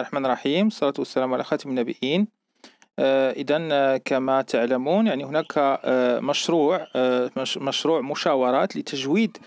الرحمن الرحيم الصلاة والسلام على خاتم النبيين آه، إذا آه، كما تعلمون يعني هناك آه، مشروع مشروع مشاورات لتجويد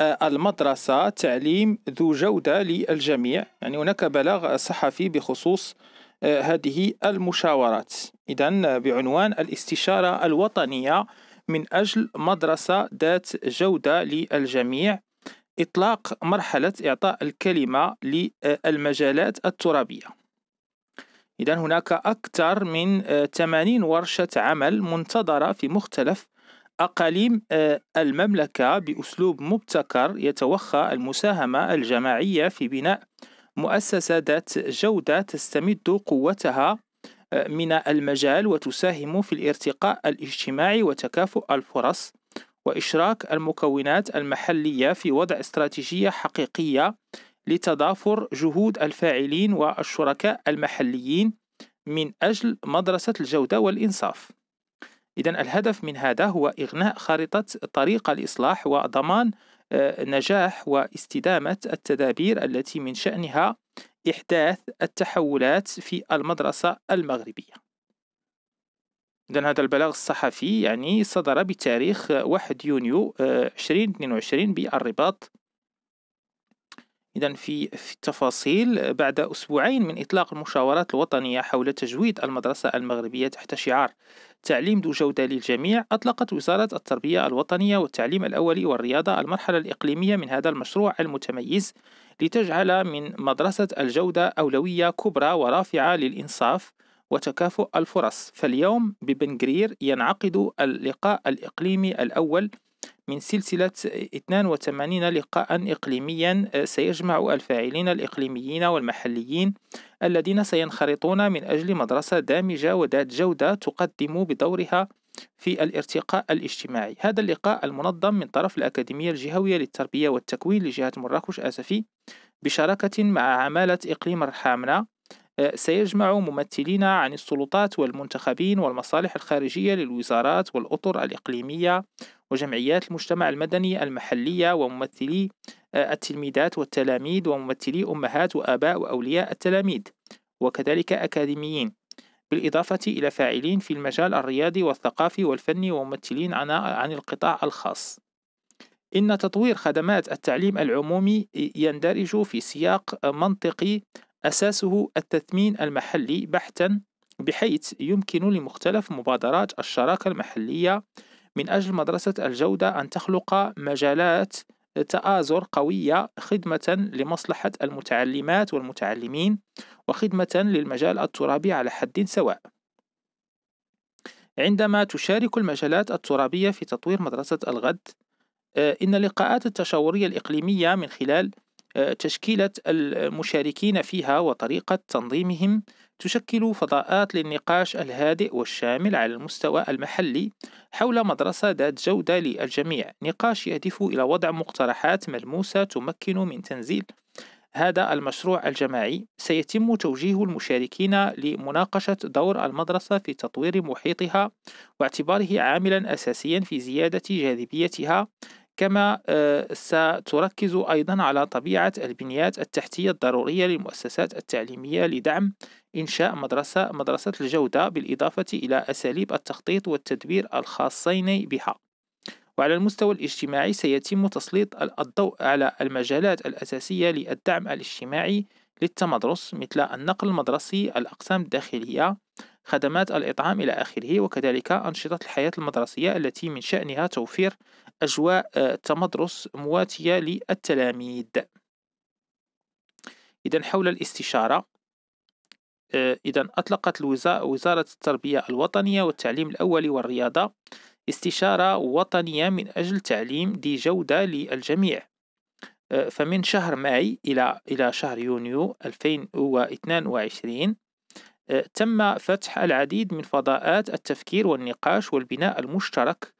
المدرسة تعليم ذو جودة للجميع يعني هناك بلاغ صحفي بخصوص هذه المشاورات إذا بعنوان الاستشارة الوطنية من أجل مدرسة ذات جودة للجميع إطلاق مرحلة إعطاء الكلمة للمجالات الترابية إذا هناك أكثر من 80 آه، ورشة عمل منتظرة في مختلف أقاليم آه، المملكة بأسلوب مبتكر يتوخى المساهمة الجماعية في بناء مؤسسة ذات جودة تستمد قوتها آه، من المجال وتساهم في الارتقاء الاجتماعي وتكافؤ الفرص وإشراك المكونات المحلية في وضع استراتيجية حقيقية لتضافر جهود الفاعلين والشركاء المحليين من أجل مدرسة الجودة والإنصاف. إذا الهدف من هذا هو إغناء خارطة طريق الإصلاح وضمان آه، نجاح واستدامة التدابير التي من شأنها إحداث التحولات في المدرسة المغربية. إذا هذا البلاغ الصحفي يعني صدر بتاريخ 1 يونيو 2022 آه، بالرباط إذا في التفاصيل آه، بعد أسبوعين من إطلاق المشاورات الوطنية حول تجويد المدرسة المغربية تحت شعار تعليم ذو جودة للجميع أطلقت وزارة التربية الوطنية والتعليم الأولي والرياضة المرحلة الإقليمية من هذا المشروع المتميز لتجعل من مدرسة الجودة أولوية كبرى ورافعة للإنصاف وتكافؤ الفرص فاليوم ببنغرير ينعقد اللقاء الإقليمي الأول من سلسلة 82 لقاء إقليميا آه، سيجمع الفاعلين الإقليميين والمحليين الذين سينخرطون من أجل مدرسة دامجة وذات جودة تقدم بدورها في الارتقاء الاجتماعي هذا اللقاء المنظم من طرف الأكاديمية الجهوية للتربية والتكوين لجهة مراكش آسفي بشراكة مع عمالة إقليم الرحامنة آه، سيجمع ممثلين عن السلطات والمنتخبين والمصالح الخارجية للوزارات والأطر الإقليمية وجمعيات المجتمع المدني المحلية وممثلي آه، التلميذات والتلاميذ وممثلي أمهات وآباء وأولياء التلاميذ وكذلك أكاديميين بالإضافة إلى فاعلين في المجال الرياضي والثقافي والفني وممثلين عن القطاع الخاص إن تطوير خدمات التعليم العمومي يندرج في سياق منطقي أساسه التثمين المحلي بحتا بحيث يمكن لمختلف مبادرات الشراكة المحلية من أجل مدرسة الجودة أن تخلق مجالات تآزر قوية خدمة لمصلحة المتعلمات والمتعلمين وخدمة للمجال الترابي على حد سواء. عندما تشارك المجالات الترابية في تطوير مدرسة الغد، آه، إن اللقاءات التشاورية الإقليمية من خلال تشكيلة المشاركين فيها وطريقة تنظيمهم تشكل فضاءات للنقاش الهادئ والشامل على المستوى المحلي حول مدرسة ذات جودة للجميع، نقاش يهدف إلى وضع مقترحات ملموسة تمكن من تنزيل هذا المشروع الجماعي سيتم توجيه المشاركين لمناقشة دور المدرسة في تطوير محيطها واعتباره عاملا أساسيا في زيادة جاذبيتها كما آه، ستركز أيضا على طبيعة البنيات التحتية الضرورية للمؤسسات التعليمية لدعم إنشاء مدرسة مدرسة الجودة بالإضافة إلى أساليب التخطيط والتدبير الخاصين بها وعلى المستوى الاجتماعي سيتم تسليط الضوء على المجالات الأساسية للدعم الاجتماعي للتمدرس مثل النقل المدرسي الأقسام الداخلية خدمات الإطعام إلى آخره وكذلك أنشطة الحياة المدرسية التي من شأنها توفير أجواء آه، تمدرس مواتية للتلاميذ إذا حول الاستشارة آه، إذا أطلقت وزارة التربية الوطنية والتعليم الأولي والرياضة استشارة وطنية من أجل تعليم ذي جودة للجميع آه، فمن شهر ماي إلى إلى شهر يونيو 2022 تم فتح العديد من فضاءات التفكير والنقاش والبناء المشترك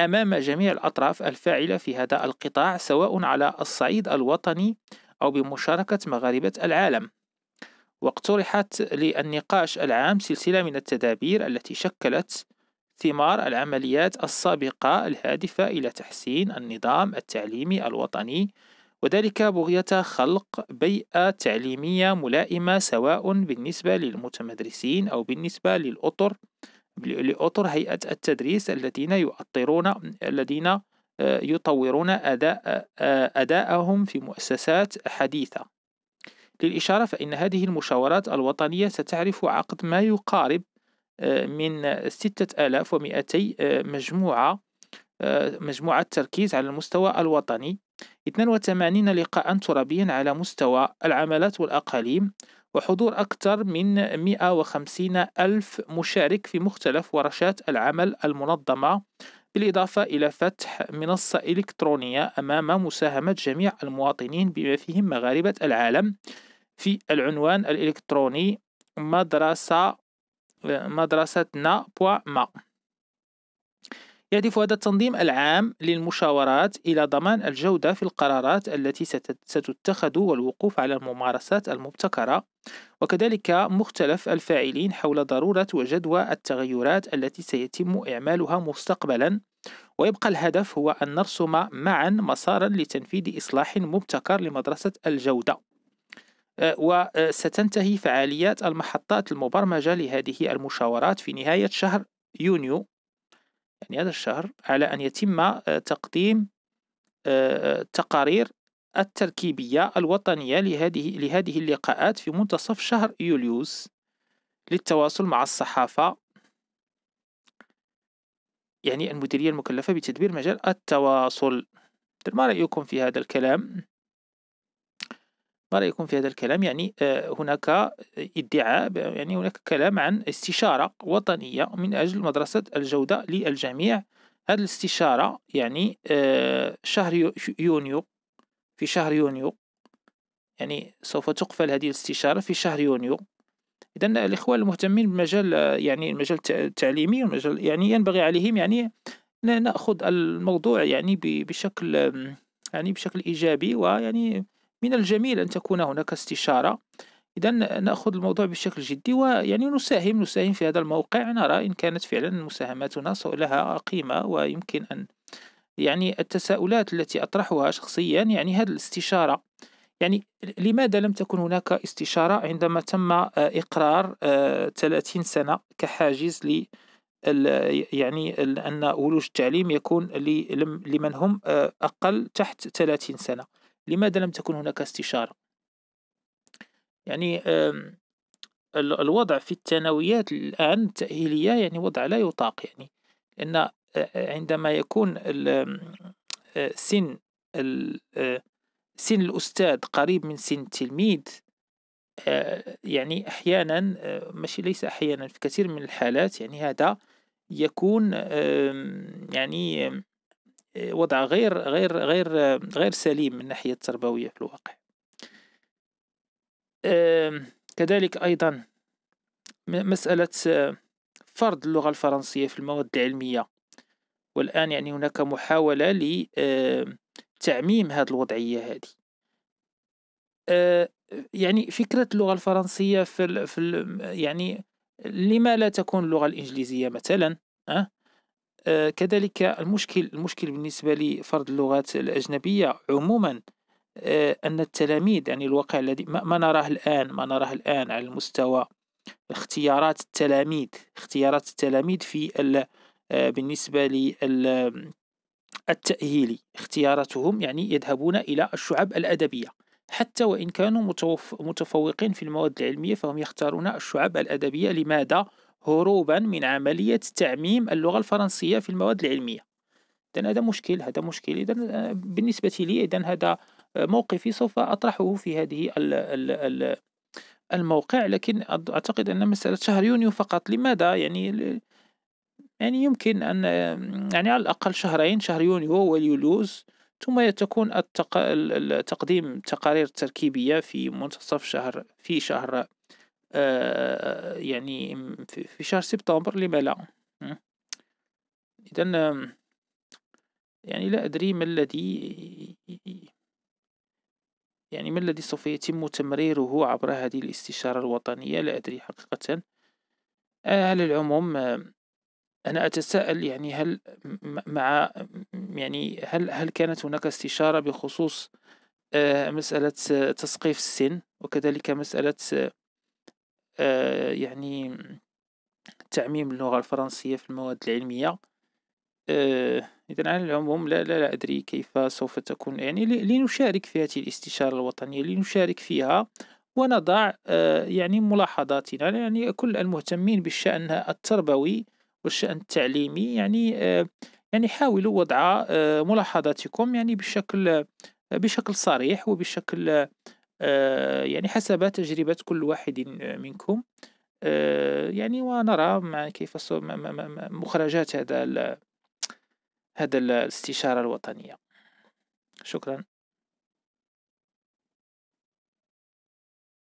أمام جميع الأطراف الفاعلة في هذا القطاع سواء على الصعيد الوطني أو بمشاركة مغاربة العالم واقترحت للنقاش العام سلسلة من التدابير التي شكلت ثمار العمليات السابقة الهادفة إلى تحسين النظام التعليمي الوطني وذلك بغية خلق بيئة تعليمية ملائمة سواء بالنسبة للمتمدرسين أو بالنسبة للأطر لأطر هيئة التدريس الذين يؤطرون الذين آه، يطورون أداء آه، أداءهم في مؤسسات حديثة للإشارة فإن هذه المشاورات الوطنية ستعرف عقد ما يقارب آه، من 6200 مجموعة مجموعة تركيز على المستوى الوطني 82 لقاء ترابيا على مستوى العملات والأقاليم وحضور أكثر من 150 ألف مشارك في مختلف ورشات العمل المنظمة بالإضافة إلى فتح منصة إلكترونية أمام مساهمة جميع المواطنين بما فيهم مغاربة العالم في العنوان الإلكتروني مدرسة مدرستنا ما يهدف هذا التنظيم العام للمشاورات إلى ضمان الجودة في القرارات التي ستتخذ والوقوف على الممارسات المبتكرة وكذلك مختلف الفاعلين حول ضرورة وجدوى التغيرات التي سيتم إعمالها مستقبلا ويبقى الهدف هو أن نرسم معا مسارا لتنفيذ إصلاح مبتكر لمدرسة الجودة أه، وستنتهي فعاليات المحطات المبرمجة لهذه المشاورات في نهاية شهر يونيو يعني هذا الشهر على أن يتم آه، تقديم آه، آه، تقارير التركيبية الوطنية لهذه لهذه اللقاءات في منتصف شهر يوليوز للتواصل مع الصحافة يعني المديرية المكلفة بتدبير مجال التواصل ما رأيكم في هذا الكلام؟ ما رأيكم في هذا الكلام يعني آه، هناك آه، ادعاء يعني هناك كلام عن استشارة وطنية من أجل مدرسة الجودة للجميع هذه الاستشارة يعني آه، شهر يونيو في شهر يونيو يعني سوف تقفل هذه الاستشارة في شهر يونيو إذا الإخوة المهتمين بالمجال يعني المجال التعليمي والمجال يعني ينبغي عليهم يعني نأخذ الموضوع يعني بشكل يعني بشكل إيجابي ويعني من الجميل أن تكون هناك استشارة إذا نأخذ الموضوع بشكل جدي ويعني نساهم نساهم في هذا الموقع نرى إن كانت فعلا مساهماتنا لها قيمة ويمكن أن يعني التساؤلات التي أطرحها شخصيا يعني هذه الاستشارة يعني لماذا لم تكن هناك استشارة عندما تم آه، إقرار 30 آه، سنة كحاجز ل يعني أن ولوج التعليم يكون لمن هم آه، أقل تحت 30 سنة لماذا لم تكن هناك استشارة يعني الوضع في الثانويات الآن التأهيلية يعني وضع لا يطاق يعني لأن عندما يكون سن سن الأستاذ قريب من سن التلميذ يعني أحيانا ماشي ليس أحيانا في كثير من الحالات يعني هذا يكون يعني وضع غير غير غير غير سليم من ناحية التربوية في الواقع كذلك أيضا مسألة فرض اللغة الفرنسية في المواد العلمية والآن يعني هناك محاولة لتعميم هذه الوضعية هذه يعني فكرة اللغة الفرنسية في, في يعني لما لا تكون اللغة الإنجليزية مثلا أه؟ آه، كذلك المشكل المشكل بالنسبة لفرض اللغات الأجنبية عموما آه، أن التلاميذ يعني الواقع الذي ما نراه الآن ما نراه الآن على المستوى اختيارات التلاميذ اختيارات التلاميذ في آه، بالنسبة لل التأهيلي اختياراتهم يعني يذهبون إلى الشعب الأدبية حتى وإن كانوا متفوقين في المواد العلمية فهم يختارون الشعب الأدبية لماذا؟ هروبا من عملية تعميم اللغة الفرنسية في المواد العلمية إذا هذا مشكل هذا مشكل إذا آه، بالنسبة لي إذا هذا آه، موقفي سوف أطرحه في هذه الـ الـ الـ الموقع لكن أعتقد أن مسألة شهر يونيو فقط لماذا يعني يعني يمكن أن آه، يعني على الأقل شهرين شهر يونيو واليوليوز ثم تكون التق... تقديم تقارير تركيبية في منتصف شهر في شهر آه، يعني في شهر سبتمبر لما لا إذا يعني لا أدري ما الذي يعني ما الذي سوف يتم تمريره عبر هذه الاستشارة الوطنية لا أدري حقيقة آه، على العموم أنا أتساءل يعني هل مع يعني هل هل كانت هناك استشارة بخصوص آه، مسألة تسقيف السن وكذلك مسألة آه، يعني تعميم اللغة الفرنسية في المواد العلمية آه، إذا على العموم لا, لا, لا أدري كيف سوف تكون يعني لنشارك في هذه الاستشارة الوطنية لنشارك فيها ونضع آه، يعني ملاحظاتنا يعني كل المهتمين بالشأن التربوي والشأن التعليمي يعني يعني حاولوا وضع ملاحظاتكم يعني بشكل بشكل صريح وبشكل آه، يعني حسب تجربة كل واحد آه، منكم آه، يعني ونرى ما كيف مخرجات هذا هذا الاستشارة الوطنية شكرا